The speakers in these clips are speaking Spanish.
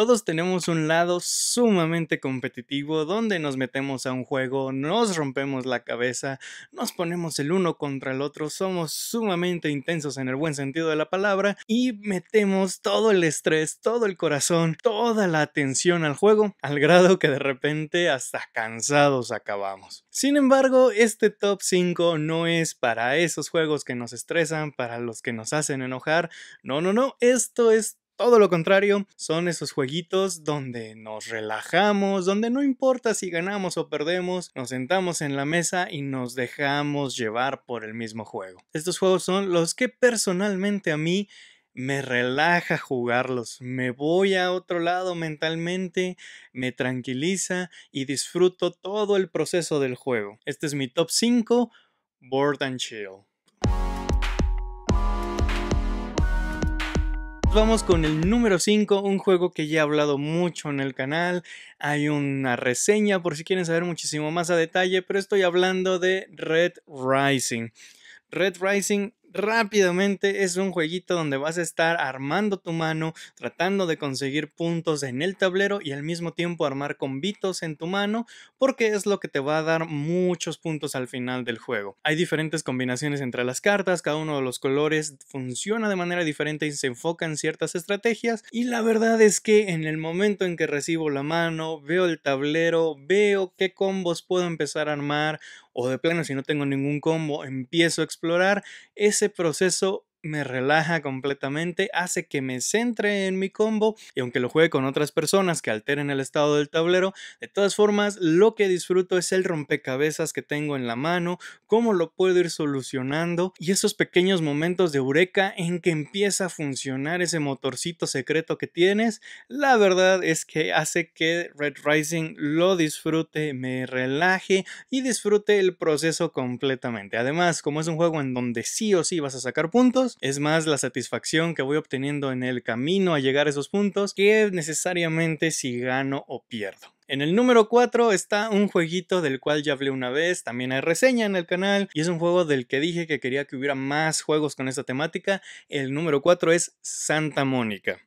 Todos tenemos un lado sumamente competitivo donde nos metemos a un juego, nos rompemos la cabeza, nos ponemos el uno contra el otro, somos sumamente intensos en el buen sentido de la palabra y metemos todo el estrés, todo el corazón, toda la atención al juego, al grado que de repente hasta cansados acabamos. Sin embargo, este top 5 no es para esos juegos que nos estresan, para los que nos hacen enojar, no, no, no, esto es todo lo contrario, son esos jueguitos donde nos relajamos, donde no importa si ganamos o perdemos, nos sentamos en la mesa y nos dejamos llevar por el mismo juego. Estos juegos son los que personalmente a mí me relaja jugarlos, me voy a otro lado mentalmente, me tranquiliza y disfruto todo el proceso del juego. Este es mi top 5 Board and Chill. Vamos con el número 5, un juego que ya he hablado mucho en el canal. Hay una reseña por si quieren saber muchísimo más a detalle, pero estoy hablando de Red Rising. Red Rising rápidamente es un jueguito donde vas a estar armando tu mano, tratando de conseguir puntos en el tablero y al mismo tiempo armar combitos en tu mano, porque es lo que te va a dar muchos puntos al final del juego. Hay diferentes combinaciones entre las cartas, cada uno de los colores funciona de manera diferente y se enfoca en ciertas estrategias y la verdad es que en el momento en que recibo la mano, veo el tablero, veo qué combos puedo empezar a armar o de plano si no tengo ningún combo, empiezo a explorar, ese proceso me relaja completamente, hace que me centre en mi combo y aunque lo juegue con otras personas que alteren el estado del tablero, de todas formas lo que disfruto es el rompecabezas que tengo en la mano, cómo lo puedo ir solucionando y esos pequeños momentos de eureka en que empieza a funcionar ese motorcito secreto que tienes, la verdad es que hace que Red Rising lo disfrute, me relaje y disfrute el proceso completamente. Además, como es un juego en donde sí o sí vas a sacar puntos, es más la satisfacción que voy obteniendo en el camino a llegar a esos puntos que necesariamente si gano o pierdo. En el número 4 está un jueguito del cual ya hablé una vez, también hay reseña en el canal y es un juego del que dije que quería que hubiera más juegos con esta temática. El número 4 es Santa Mónica.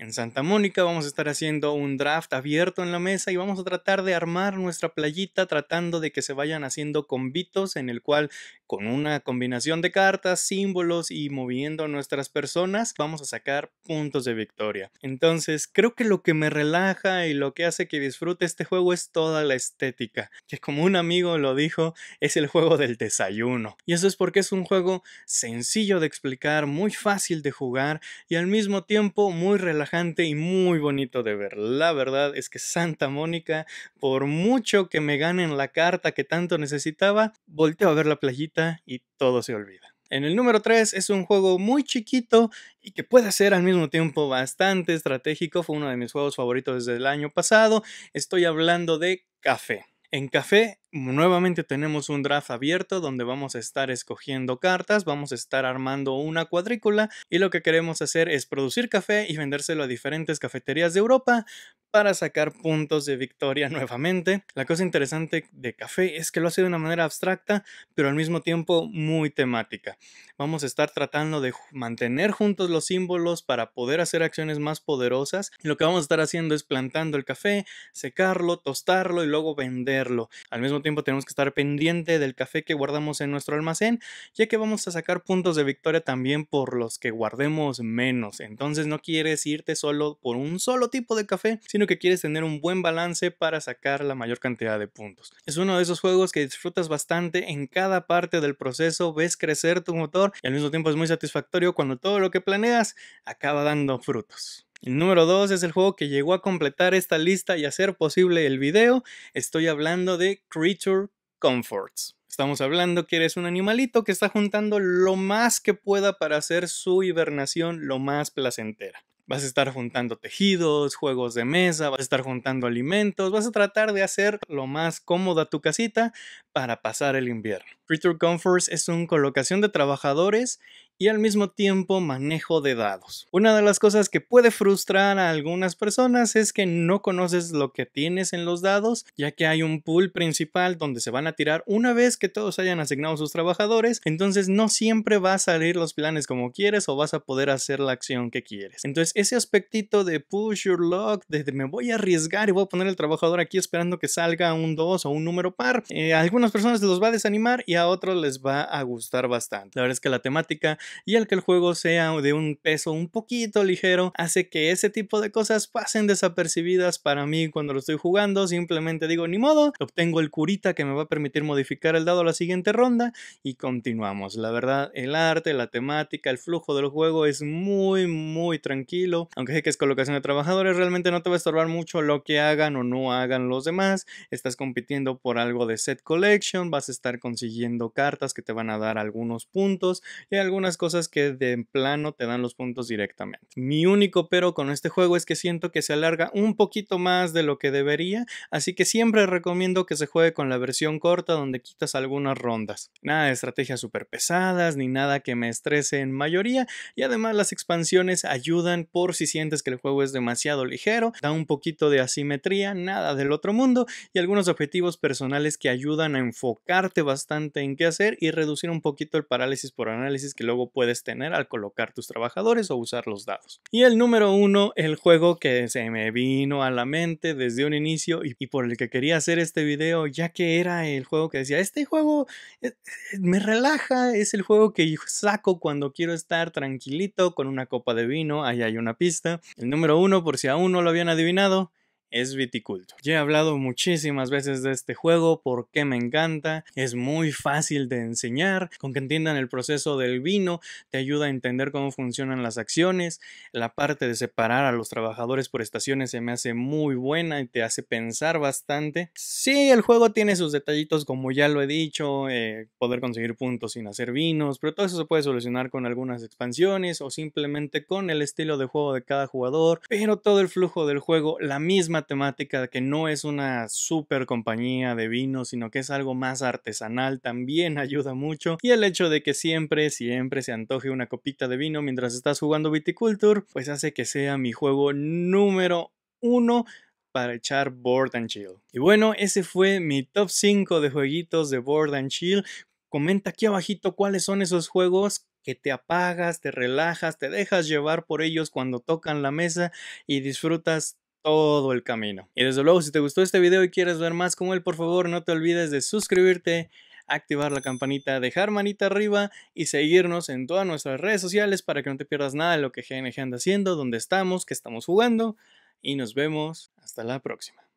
En Santa Mónica vamos a estar haciendo un draft abierto en la mesa y vamos a tratar de armar nuestra playita tratando de que se vayan haciendo convitos en el cual con una combinación de cartas, símbolos y moviendo nuestras personas vamos a sacar puntos de victoria. Entonces creo que lo que me relaja y lo que hace que disfrute este juego es toda la estética, que como un amigo lo dijo es el juego del desayuno. Y eso es porque es un juego sencillo de explicar, muy fácil de jugar y al mismo tiempo muy relajante y muy bonito de ver. La verdad es que Santa Mónica, por mucho que me ganen la carta que tanto necesitaba, volteo a ver la playita y todo se olvida. En el número 3 es un juego muy chiquito y que puede ser al mismo tiempo bastante estratégico. Fue uno de mis juegos favoritos desde el año pasado. Estoy hablando de Café. En Café Nuevamente tenemos un draft abierto donde vamos a estar escogiendo cartas, vamos a estar armando una cuadrícula y lo que queremos hacer es producir café y vendérselo a diferentes cafeterías de Europa para sacar puntos de victoria nuevamente. La cosa interesante de Café es que lo hace de una manera abstracta, pero al mismo tiempo muy temática. Vamos a estar tratando de mantener juntos los símbolos para poder hacer acciones más poderosas. Lo que vamos a estar haciendo es plantando el café, secarlo, tostarlo y luego venderlo. Al mismo tiempo tenemos que estar pendiente del café que guardamos en nuestro almacén, ya que vamos a sacar puntos de victoria también por los que guardemos menos. Entonces no quieres irte solo por un solo tipo de café, sino que quieres tener un buen balance para sacar la mayor cantidad de puntos. Es uno de esos juegos que disfrutas bastante en cada parte del proceso, ves crecer tu motor y al mismo tiempo es muy satisfactorio cuando todo lo que planeas acaba dando frutos. El número 2 es el juego que llegó a completar esta lista y hacer posible el video. Estoy hablando de Creature Comforts. Estamos hablando que eres un animalito que está juntando lo más que pueda para hacer su hibernación lo más placentera. Vas a estar juntando tejidos, juegos de mesa, vas a estar juntando alimentos, vas a tratar de hacer lo más cómoda tu casita para pasar el invierno. Creature Comforts es una colocación de trabajadores y al mismo tiempo manejo de dados. Una de las cosas que puede frustrar a algunas personas es que no conoces lo que tienes en los dados, ya que hay un pool principal donde se van a tirar una vez que todos hayan asignado sus trabajadores, entonces no siempre va a salir los planes como quieres o vas a poder hacer la acción que quieres. Entonces ese aspectito de push your luck, de, me voy a arriesgar y voy a poner el trabajador aquí esperando que salga un 2 o un número par, eh, a algunas personas los va a desanimar y a otros les va a gustar bastante. La verdad es que la temática y el que el juego sea de un peso un poquito ligero hace que ese tipo de cosas pasen desapercibidas para mí cuando lo estoy jugando. Simplemente digo, ni modo, obtengo el curita que me va a permitir modificar el dado a la siguiente ronda y continuamos. La verdad, el arte, la temática, el flujo del juego es muy, muy tranquilo. Aunque sé que es colocación de trabajadores, realmente no te va a estorbar mucho lo que hagan o no hagan los demás. Estás compitiendo por algo de set collection, vas a estar consiguiendo cartas que te van a dar algunos puntos y algunas cosas que de plano te dan los puntos directamente. Mi único pero con este juego es que siento que se alarga un poquito más de lo que debería, así que siempre recomiendo que se juegue con la versión corta donde quitas algunas rondas. Nada de estrategias súper pesadas ni nada que me estrese en mayoría y además las expansiones ayudan por si sientes que el juego es demasiado ligero, da un poquito de asimetría, nada del otro mundo y algunos objetivos personales que ayudan a enfocarte bastante en qué hacer y reducir un poquito el parálisis por análisis que luego puedes tener al colocar tus trabajadores o usar los dados. Y el número uno, el juego que se me vino a la mente desde un inicio y, y por el que quería hacer este video, ya que era el juego que decía, este juego eh, eh, me relaja, es el juego que saco cuando quiero estar tranquilito con una copa de vino, ahí hay una pista. El número uno, por si aún no lo habían adivinado, es viticultura. Ya he hablado muchísimas veces de este juego porque me encanta, es muy fácil de enseñar, con que entiendan el proceso del vino, te ayuda a entender cómo funcionan las acciones, la parte de separar a los trabajadores por estaciones se me hace muy buena y te hace pensar bastante. Sí, el juego tiene sus detallitos como ya lo he dicho, eh, poder conseguir puntos sin hacer vinos, pero todo eso se puede solucionar con algunas expansiones o simplemente con el estilo de juego de cada jugador, pero todo el flujo del juego, la misma temática que no es una super compañía de vino, sino que es algo más artesanal, también ayuda mucho. Y el hecho de que siempre, siempre se antoje una copita de vino mientras estás jugando Viticulture, pues hace que sea mi juego número uno para echar Board and Chill. Y bueno, ese fue mi top 5 de jueguitos de Board and Chill. Comenta aquí abajito cuáles son esos juegos que te apagas, te relajas, te dejas llevar por ellos cuando tocan la mesa y disfrutas todo el camino. Y desde luego, si te gustó este video y quieres ver más como él, por favor, no te olvides de suscribirte, activar la campanita, dejar manita arriba y seguirnos en todas nuestras redes sociales para que no te pierdas nada de lo que GNG anda haciendo, dónde estamos, qué estamos jugando y nos vemos hasta la próxima.